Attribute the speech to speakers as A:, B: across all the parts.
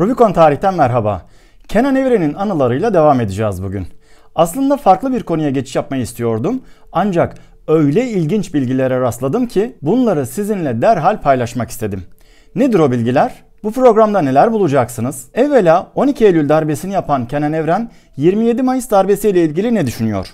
A: Rubicon tarihten merhaba. Kenan Evren'in anılarıyla devam edeceğiz bugün. Aslında farklı bir konuya geçiş yapmayı istiyordum ancak öyle ilginç bilgilere rastladım ki bunları sizinle derhal paylaşmak istedim. Nedir o bilgiler? Bu programda neler bulacaksınız? Evvela 12 Eylül darbesini yapan Kenan Evren 27 Mayıs darbesiyle ilgili ne düşünüyor?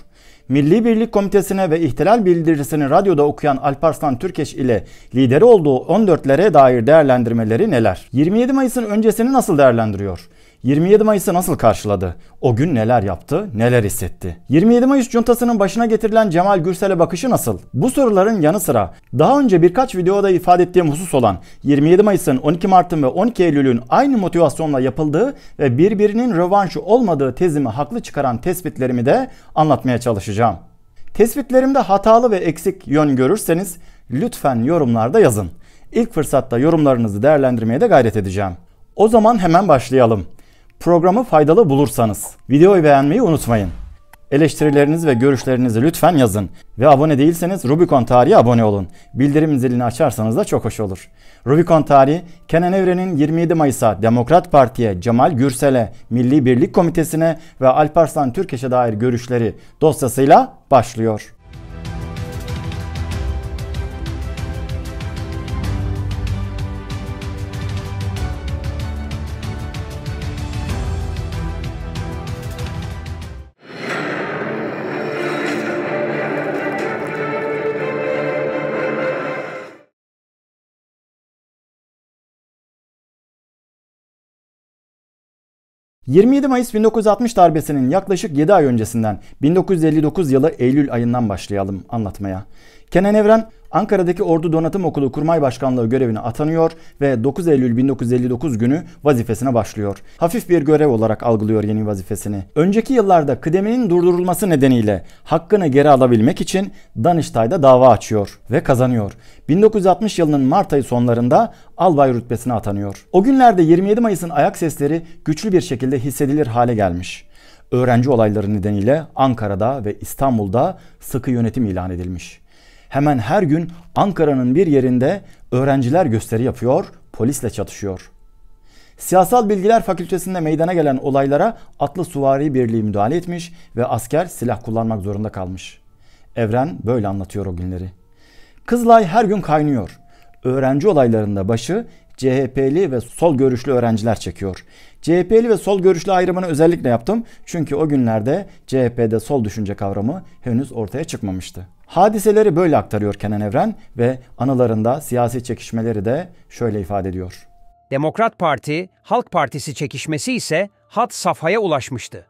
A: Milli Birlik Komitesi'ne ve ihtilal bildirisini radyoda okuyan Alparslan Türkeş ile lideri olduğu 14'lere dair değerlendirmeleri neler? 27 Mayıs'ın öncesini nasıl değerlendiriyor? 27 Mayıs'ı nasıl karşıladı? O gün neler yaptı, neler hissetti? 27 Mayıs cuntasının başına getirilen Cemal Gürsel'e bakışı nasıl? Bu soruların yanı sıra daha önce birkaç videoda ifade ettiğim husus olan 27 Mayıs'ın 12 Mart'ın ve 12 Eylül'ün aynı motivasyonla yapıldığı ve birbirinin rövanşı olmadığı tezimi haklı çıkaran tespitlerimi de anlatmaya çalışacağım. Tespitlerimde hatalı ve eksik yön görürseniz lütfen yorumlarda yazın. İlk fırsatta yorumlarınızı değerlendirmeye de gayret edeceğim. O zaman hemen başlayalım. Programı faydalı bulursanız videoyu beğenmeyi unutmayın. Eleştirileriniz ve görüşlerinizi lütfen yazın. Ve abone değilseniz Rubicon Tarihi abone olun. Bildirim zilini açarsanız da çok hoş olur. Rubicon Tarihi, Kenan Evren'in 27 Mayıs'a Demokrat Parti'ye, Cemal Gürsel'e, Milli Birlik Komitesi'ne ve Alparslan Türkeş'e dair görüşleri dosyasıyla başlıyor. 27 Mayıs 1960 darbesinin yaklaşık 7 ay öncesinden 1959 yılı Eylül ayından başlayalım anlatmaya. Kenan Evren Ankara'daki Ordu Donatım Okulu Kurmay Başkanlığı görevine atanıyor ve 9 Eylül 1959 günü vazifesine başlıyor. Hafif bir görev olarak algılıyor yeni vazifesini. Önceki yıllarda kıdeminin durdurulması nedeniyle hakkını geri alabilmek için Danıştay'da dava açıyor ve kazanıyor. 1960 yılının Mart ayı sonlarında albay rütbesine atanıyor. O günlerde 27 Mayıs'ın ayak sesleri güçlü bir şekilde hissedilir hale gelmiş öğrenci olayları nedeniyle Ankara'da ve İstanbul'da sıkı yönetim ilan edilmiş hemen her gün Ankara'nın bir yerinde öğrenciler gösteri yapıyor, polisle çatışıyor. Siyasal Bilgiler Fakültesinde meydana gelen olaylara Atlı Suvari Birliği müdahale etmiş ve asker silah kullanmak zorunda kalmış. Evren böyle anlatıyor o günleri. Kızılay her gün kaynıyor. Öğrenci olaylarında başı CHP'li ve sol görüşlü öğrenciler çekiyor. CHP'li ve sol görüşlü ayrımını özellikle yaptım çünkü o günlerde CHP'de sol düşünce kavramı henüz ortaya çıkmamıştı. Hadiseleri böyle aktarıyor Kenan Evren ve anılarında siyasi çekişmeleri de şöyle ifade ediyor.
B: Demokrat Parti, Halk Partisi çekişmesi ise hat safhaya ulaşmıştı.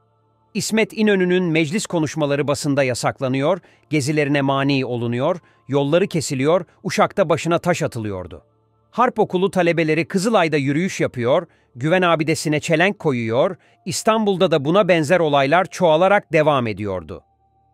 B: İsmet İnönü'nün meclis konuşmaları basında yasaklanıyor, gezilerine mani olunuyor, yolları kesiliyor, Uşak'ta başına taş atılıyordu. Harp okulu talebeleri Kızılay'da yürüyüş yapıyor, Güven abidesine çelenk koyuyor, İstanbul'da da buna benzer olaylar çoğalarak devam ediyordu.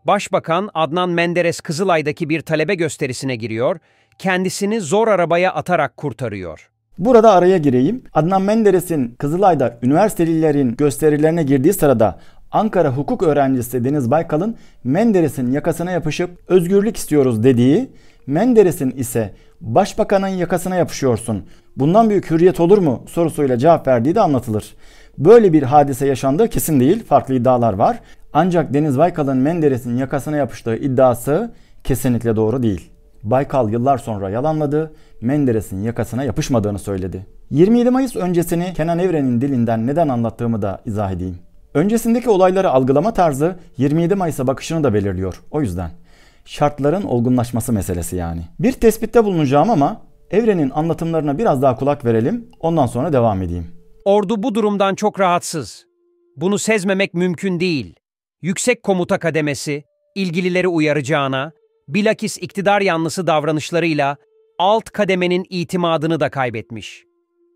B: Başbakan Adnan Menderes Kızılay'daki bir talebe gösterisine giriyor, kendisini zor arabaya atarak kurtarıyor.
A: Burada araya gireyim. Adnan Menderes'in Kızılay'da üniversitelilerin gösterilerine girdiği sırada Ankara hukuk öğrencisi Deniz Baykal'ın Menderes'in yakasına yapışıp özgürlük istiyoruz dediği, Menderes'in ise başbakanın yakasına yapışıyorsun. Bundan büyük hürriyet olur mu sorusuyla cevap verdiği de anlatılır. Böyle bir hadise yaşandığı kesin değil, farklı iddialar var. Ancak Deniz Baykal'ın Menderes'in yakasına yapıştığı iddiası kesinlikle doğru değil. Baykal yıllar sonra yalanladı, Menderes'in yakasına yapışmadığını söyledi. 27 Mayıs öncesini Kenan Evren'in dilinden neden anlattığımı da izah edeyim. Öncesindeki olayları algılama tarzı 27 Mayıs'a bakışını da belirliyor. O yüzden şartların olgunlaşması meselesi yani. Bir tespitte bulunacağım ama Evren'in anlatımlarına biraz daha kulak verelim. Ondan sonra devam edeyim.
B: Ordu bu durumdan çok rahatsız. Bunu sezmemek mümkün değil yüksek komuta kademesi ilgilileri uyaracağına, bilakis iktidar yanlısı davranışlarıyla alt kademenin itimadını da kaybetmiş.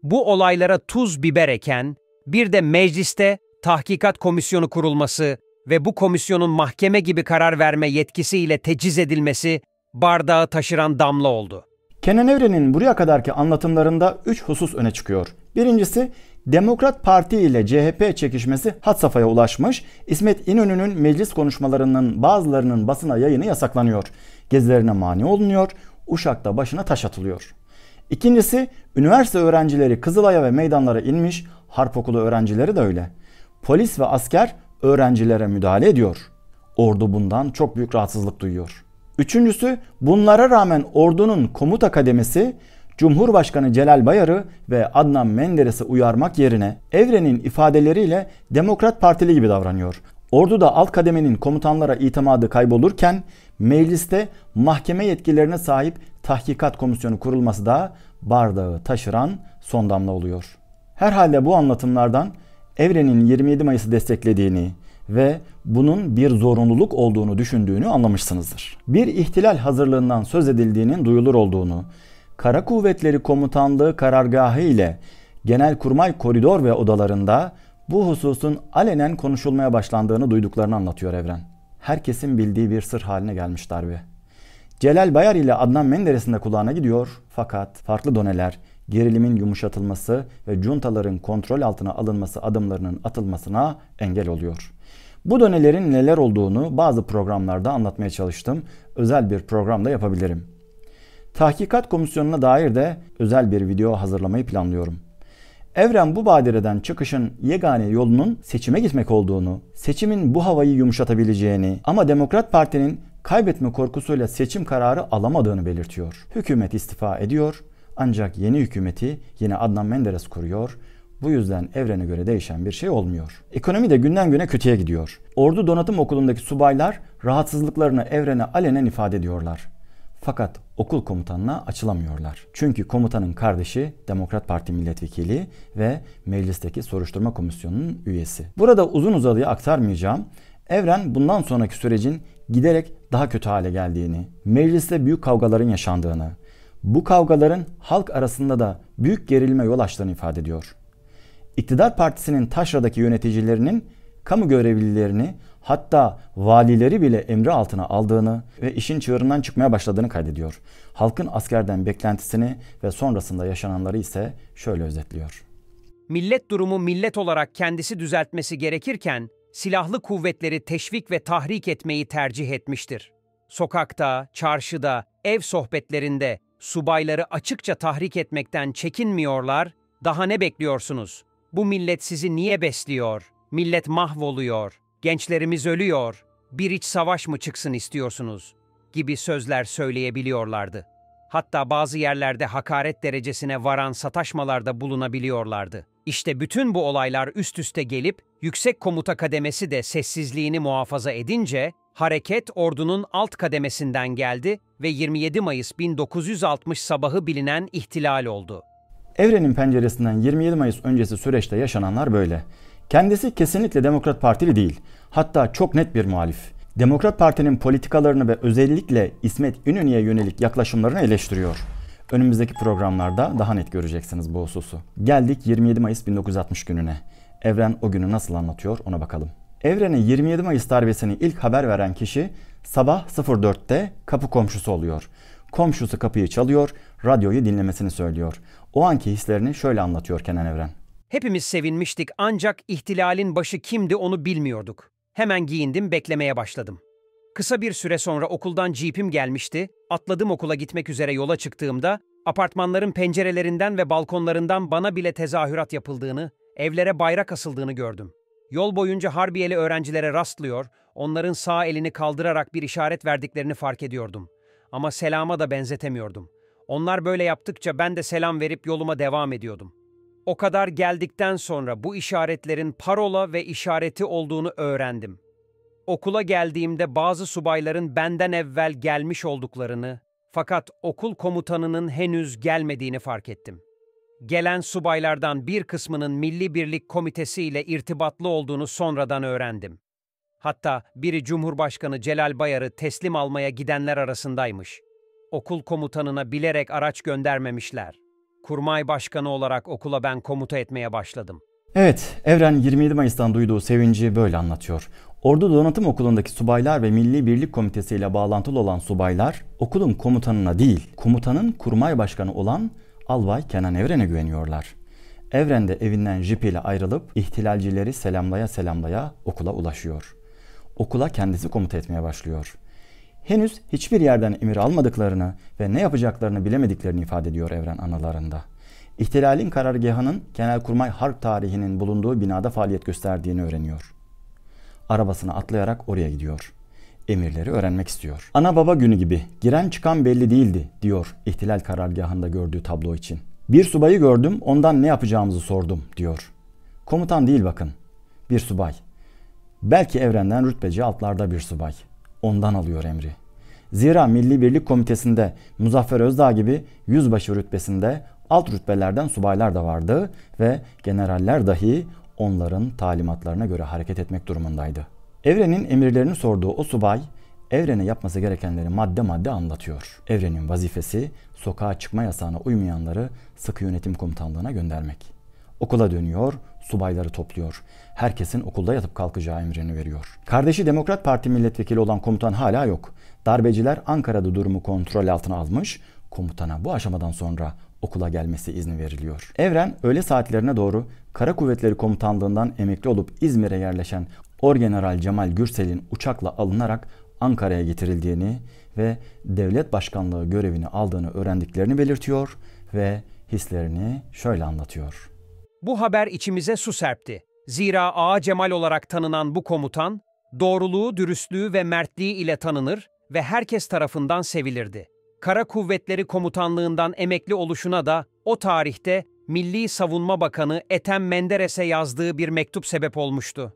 B: Bu olaylara tuz biber eken, bir de mecliste tahkikat komisyonu kurulması ve bu komisyonun mahkeme gibi karar verme yetkisiyle teciz edilmesi bardağı taşıran damla oldu.
A: Kenan Evren'in buraya kadarki anlatımlarında üç husus öne çıkıyor. Birincisi Demokrat Parti ile CHP çekişmesi hat safhaya ulaşmış. İsmet İnönü'nün meclis konuşmalarının bazılarının basına yayını yasaklanıyor. Gezilerine mani olunuyor. Uşak'ta başına taş atılıyor. İkincisi üniversite öğrencileri Kızılay'a ve meydanlara inmiş. Harp okulu öğrencileri de öyle. Polis ve asker öğrencilere müdahale ediyor. Ordu bundan çok büyük rahatsızlık duyuyor. Üçüncüsü bunlara rağmen ordunun komuta kademesi Cumhurbaşkanı Celal Bayar'ı ve Adnan Menderes'i uyarmak yerine Evren'in ifadeleriyle Demokrat Partili gibi davranıyor. Orduda alt kademenin komutanlara itimadı kaybolurken mecliste mahkeme yetkilerine sahip tahkikat komisyonu kurulması da bardağı taşıran son damla oluyor. Herhalde bu anlatımlardan Evren'in 27 Mayıs'ı desteklediğini ve bunun bir zorunluluk olduğunu düşündüğünü anlamışsınızdır. Bir ihtilal hazırlığından söz edildiğinin duyulur olduğunu, Kara Kuvvetleri Komutanlığı karargahı ile Genelkurmay koridor ve odalarında bu hususun alenen konuşulmaya başlandığını duyduklarını anlatıyor Evren. Herkesin bildiği bir sır haline gelmiş darbe. Celal Bayar ile Adnan Menderes'in de kulağına gidiyor fakat farklı doneler, gerilimin yumuşatılması ve juntaların kontrol altına alınması adımlarının atılmasına engel oluyor. Bu dönelerin neler olduğunu bazı programlarda anlatmaya çalıştım. Özel bir programda yapabilirim. Tahkikat komisyonuna dair de özel bir video hazırlamayı planlıyorum. Evren bu badireden çıkışın yegane yolunun seçime gitmek olduğunu, seçimin bu havayı yumuşatabileceğini ama Demokrat Parti'nin kaybetme korkusuyla seçim kararı alamadığını belirtiyor. Hükümet istifa ediyor ancak yeni hükümeti yine Adnan Menderes kuruyor. Bu yüzden evrene göre değişen bir şey olmuyor. Ekonomi de günden güne kötüye gidiyor. Ordu Donatım Okulu'ndaki subaylar rahatsızlıklarını evrene alenen ifade ediyorlar. Fakat okul komutanına açılamıyorlar. Çünkü komutanın kardeşi Demokrat Parti milletvekili ve meclisteki soruşturma komisyonunun üyesi. Burada uzun uzadıya aktarmayacağım. Evren bundan sonraki sürecin giderek daha kötü hale geldiğini, mecliste büyük kavgaların yaşandığını, bu kavgaların halk arasında da büyük gerilme yol açtığını ifade ediyor. İktidar partisinin Taşra'daki yöneticilerinin kamu görevlilerini hatta valileri bile emri altına aldığını ve işin çığırından çıkmaya başladığını kaydediyor. Halkın askerden beklentisini ve sonrasında yaşananları ise şöyle özetliyor.
B: Millet durumu millet olarak kendisi düzeltmesi gerekirken silahlı kuvvetleri teşvik ve tahrik etmeyi tercih etmiştir. Sokakta, çarşıda, ev sohbetlerinde subayları açıkça tahrik etmekten çekinmiyorlar, daha ne bekliyorsunuz? Bu millet sizi niye besliyor? Millet mahvoluyor gençlerimiz ölüyor, bir iç savaş mı çıksın istiyorsunuz gibi sözler söyleyebiliyorlardı. Hatta bazı yerlerde hakaret derecesine varan sataşmalarda bulunabiliyorlardı. İşte bütün bu olaylar üst üste gelip yüksek komuta kademesi de sessizliğini muhafaza edince hareket ordunun alt kademesinden geldi ve 27 Mayıs 1960 sabahı bilinen ihtilal oldu.
A: Evrenin penceresinden 27 Mayıs öncesi süreçte yaşananlar böyle. Kendisi kesinlikle Demokrat Partili değil. Hatta çok net bir muhalif. Demokrat Parti'nin politikalarını ve özellikle İsmet İnönü'ye yönelik yaklaşımlarını eleştiriyor. Önümüzdeki programlarda daha net göreceksiniz bu hususu. Geldik 27 Mayıs 1960 gününe. Evren o günü nasıl anlatıyor ona bakalım. Evren'in 27 Mayıs darbesini ilk haber veren kişi sabah 04'te kapı komşusu oluyor. Komşusu kapıyı çalıyor, radyoyu dinlemesini söylüyor. O anki hislerini şöyle anlatıyor Kenan Evren.
B: Hepimiz sevinmiştik ancak ihtilalin başı kimdi onu bilmiyorduk. Hemen giyindim beklemeye başladım. Kısa bir süre sonra okuldan jeepim gelmişti. Atladım okula gitmek üzere yola çıktığımda apartmanların pencerelerinden ve balkonlarından bana bile tezahürat yapıldığını, evlere bayrak asıldığını gördüm. Yol boyunca Harbiyeli öğrencilere rastlıyor, onların sağ elini kaldırarak bir işaret verdiklerini fark ediyordum. Ama selama da benzetemiyordum. Onlar böyle yaptıkça ben de selam verip yoluma devam ediyordum. O kadar geldikten sonra bu işaretlerin parola ve işareti olduğunu öğrendim. Okula geldiğimde bazı subayların benden evvel gelmiş olduklarını, fakat okul komutanının henüz gelmediğini fark ettim. Gelen subaylardan bir kısmının Milli Birlik Komitesi ile irtibatlı olduğunu sonradan öğrendim. Hatta biri Cumhurbaşkanı Celal Bayar'ı teslim almaya gidenler arasındaymış. Okul komutanına bilerek araç göndermemişler kurmay başkanı olarak okula ben komuta etmeye başladım.
A: Evet, Evren 27 Mayıs'tan duyduğu sevinci böyle anlatıyor. Ordu Donatım Okulu'ndaki subaylar ve Milli Birlik Komitesi ile bağlantılı olan subaylar okulun komutanına değil, komutanın kurmay başkanı olan Albay Kenan Evren'e güveniyorlar. Evren de evinden jipiyle ayrılıp ihtilalcileri selamlaya selamlaya okula ulaşıyor. Okula kendisi komuta etmeye başlıyor henüz hiçbir yerden emir almadıklarını ve ne yapacaklarını bilemediklerini ifade ediyor Evren analarında. İhtilalin karargahının Genelkurmay Harp tarihinin bulunduğu binada faaliyet gösterdiğini öğreniyor. Arabasına atlayarak oraya gidiyor. Emirleri öğrenmek istiyor. Ana baba günü gibi giren çıkan belli değildi diyor ihtilal karargahında gördüğü tablo için. Bir subayı gördüm ondan ne yapacağımızı sordum diyor. Komutan değil bakın. Bir subay. Belki evrenden rütbeci altlarda bir subay. Ondan alıyor emri. Zira Milli Birlik Komitesi'nde Muzaffer Özdağ gibi yüzbaşı rütbesinde alt rütbelerden subaylar da vardı ve generaller dahi onların talimatlarına göre hareket etmek durumundaydı. Evren'in emirlerini sorduğu o subay Evren'e yapması gerekenleri madde madde anlatıyor. Evren'in vazifesi sokağa çıkma yasağına uymayanları sıkı yönetim komutanlığına göndermek. Okula dönüyor, subayları topluyor. Herkesin okulda yatıp kalkacağı emrini veriyor. Kardeşi Demokrat Parti milletvekili olan komutan hala yok. Darbeciler Ankara'da durumu kontrol altına almış, komutana bu aşamadan sonra okula gelmesi izni veriliyor. Evren öğle saatlerine doğru Kara Kuvvetleri Komutanlığından emekli olup İzmir'e yerleşen Orgeneral Cemal Gürsel'in uçakla alınarak Ankara'ya getirildiğini ve devlet başkanlığı görevini aldığını öğrendiklerini belirtiyor ve hislerini şöyle anlatıyor.
B: Bu haber içimize su serpti. Zira A Cemal olarak tanınan bu komutan, doğruluğu, dürüstlüğü ve mertliği ile tanınır ve herkes tarafından sevilirdi. Kara Kuvvetleri Komutanlığından emekli oluşuna da o tarihte Milli Savunma Bakanı Ethem Menderes'e yazdığı bir mektup sebep olmuştu.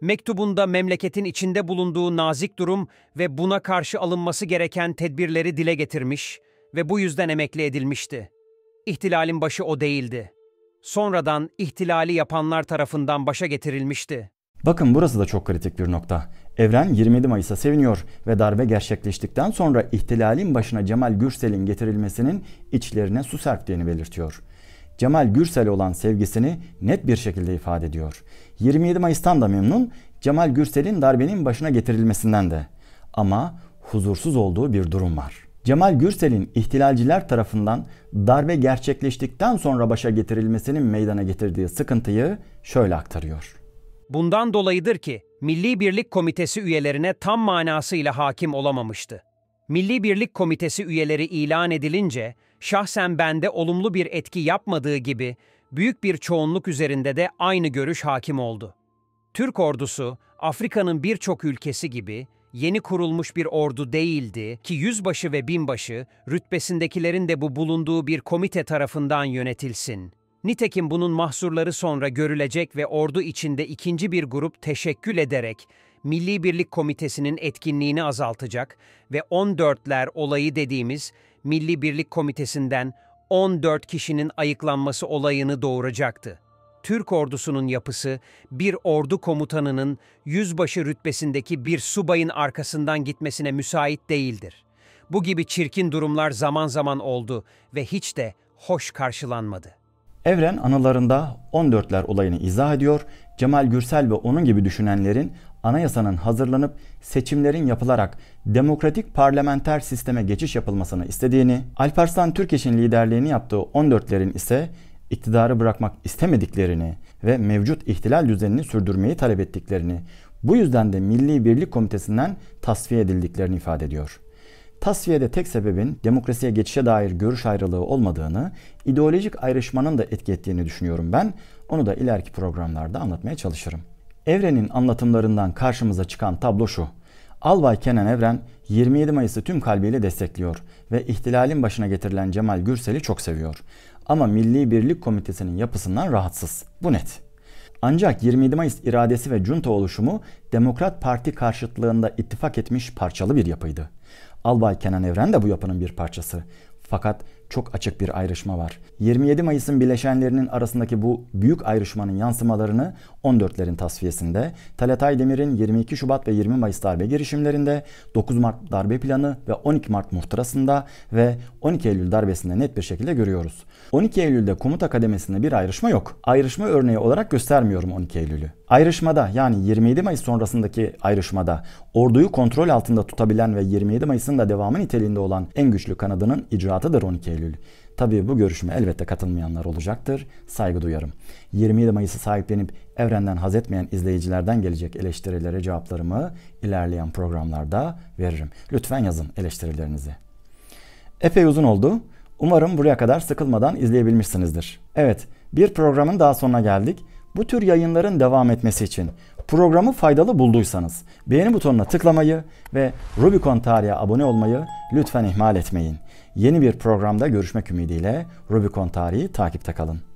B: Mektubunda memleketin içinde bulunduğu nazik durum ve buna karşı alınması gereken tedbirleri dile getirmiş ve bu yüzden emekli edilmişti. İhtilalin başı o değildi. Sonradan ihtilali yapanlar tarafından başa getirilmişti.
A: Bakın burası da çok kritik bir nokta. Evren 27 Mayıs'a seviniyor ve darbe gerçekleştikten sonra ihtilalin başına Cemal Gürsel'in getirilmesinin içlerine su serptiğini belirtiyor. Cemal Gürsel'e olan sevgisini net bir şekilde ifade ediyor. 27 Mayıs'tan da memnun, Cemal Gürsel'in darbenin başına getirilmesinden de. Ama huzursuz olduğu bir durum var. Cemal Gürsel'in ihtilalciler tarafından darbe gerçekleştikten sonra başa getirilmesinin meydana getirdiği sıkıntıyı şöyle aktarıyor.
B: Bundan dolayıdır ki Milli Birlik Komitesi üyelerine tam manasıyla hakim olamamıştı. Milli Birlik Komitesi üyeleri ilan edilince şahsen bende olumlu bir etki yapmadığı gibi büyük bir çoğunluk üzerinde de aynı görüş hakim oldu. Türk ordusu Afrika'nın birçok ülkesi gibi yeni kurulmuş bir ordu değildi ki yüzbaşı ve binbaşı rütbesindekilerin de bu bulunduğu bir komite tarafından yönetilsin. Nitekim bunun mahsurları sonra görülecek ve ordu içinde ikinci bir grup teşekkül ederek Milli Birlik Komitesi'nin etkinliğini azaltacak ve 14'ler olayı dediğimiz Milli Birlik Komitesi'nden 14 kişinin ayıklanması olayını doğuracaktı. Türk ordusunun yapısı, bir ordu komutanının yüzbaşı rütbesindeki bir subayın arkasından gitmesine müsait değildir. Bu gibi çirkin durumlar zaman zaman oldu ve hiç de hoş karşılanmadı.
A: Evren anılarında 14'ler olayını izah ediyor. Cemal Gürsel ve onun gibi düşünenlerin anayasanın hazırlanıp seçimlerin yapılarak demokratik parlamenter sisteme geçiş yapılmasını istediğini, Alparslan Türkeş'in liderliğini yaptığı 14'lerin ise iktidarı bırakmak istemediklerini ve mevcut ihtilal düzenini sürdürmeyi talep ettiklerini, bu yüzden de Milli Birlik Komitesi'nden tasfiye edildiklerini ifade ediyor. Tasfiyede tek sebebin demokrasiye geçişe dair görüş ayrılığı olmadığını, ideolojik ayrışmanın da etki ettiğini düşünüyorum ben. Onu da ileriki programlarda anlatmaya çalışırım. Evren'in anlatımlarından karşımıza çıkan tablo şu. Albay Kenan Evren 27 Mayıs'ı tüm kalbiyle destekliyor ve ihtilalin başına getirilen Cemal Gürsel'i çok seviyor. Ama Milli Birlik Komitesi'nin yapısından rahatsız. Bu net. Ancak 27 Mayıs iradesi ve junta oluşumu Demokrat Parti karşıtlığında ittifak etmiş parçalı bir yapıydı. Albay Kenan Evren de bu yapının bir parçası. Fakat çok açık bir ayrışma var. 27 Mayıs'ın bileşenlerinin arasındaki bu büyük ayrışmanın yansımalarını 14'lerin tasfiyesinde, Talatay Demir'in 22 Şubat ve 20 Mayıs darbe girişimlerinde, 9 Mart darbe planı ve 12 Mart muhtırasında ve 12 Eylül darbesinde net bir şekilde görüyoruz. 12 Eylül'de komuta kademesinde bir ayrışma yok. Ayrışma örneği olarak göstermiyorum 12 Eylül'ü. Ayrışmada yani 27 Mayıs sonrasındaki ayrışmada orduyu kontrol altında tutabilen ve 27 Mayıs'ın da devamı niteliğinde olan en güçlü kanadının icraatıdır 12 Eylül. Eylül. Tabii bu görüşme elbette katılmayanlar olacaktır. Saygı duyarım. 27 Mayıs'ı sahiplenip evrenden haz etmeyen izleyicilerden gelecek eleştirilere cevaplarımı ilerleyen programlarda veririm. Lütfen yazın eleştirilerinizi. Epey uzun oldu. Umarım buraya kadar sıkılmadan izleyebilmişsinizdir. Evet, bir programın daha sonuna geldik. Bu tür yayınların devam etmesi için programı faydalı bulduysanız beğeni butonuna tıklamayı ve Rubicon tarihe abone olmayı lütfen ihmal etmeyin. Yeni bir programda görüşmek ümidiyle Rubicon tarihi takipte kalın.